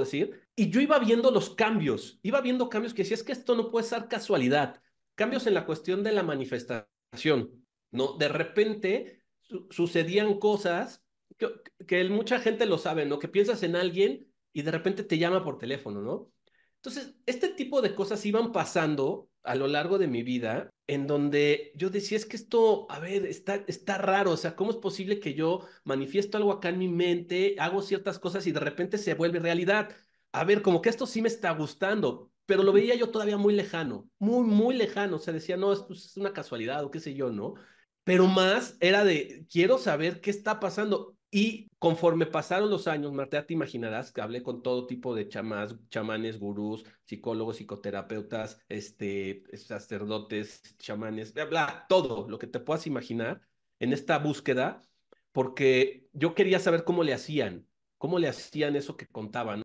decir. Y yo iba viendo los cambios, iba viendo cambios que si es que esto no puede ser casualidad, cambios en la cuestión de la manifestación, ¿no? De repente sucedían cosas que, que, mucha gente lo sabe, ¿no? Que piensas en alguien y de repente te llama por teléfono, ¿no? Entonces, este tipo de cosas iban pasando a lo largo de mi vida en donde yo decía, es que esto, a ver, está, está raro, o sea, ¿cómo es posible que yo manifiesto algo acá en mi mente, hago ciertas cosas y de repente se vuelve realidad? A ver, como que esto sí me está gustando, pero lo veía yo todavía muy lejano, muy, muy lejano, o sea, decía, no, esto es una casualidad o qué sé yo, ¿no? Pero más era de, quiero saber qué está pasando. Y conforme pasaron los años, Marta, te imaginarás que hablé con todo tipo de chamás, chamanes, gurús, psicólogos, psicoterapeutas, este, sacerdotes, chamanes, bla, bla, todo lo que te puedas imaginar en esta búsqueda, porque yo quería saber cómo le hacían, cómo le hacían eso que contaban,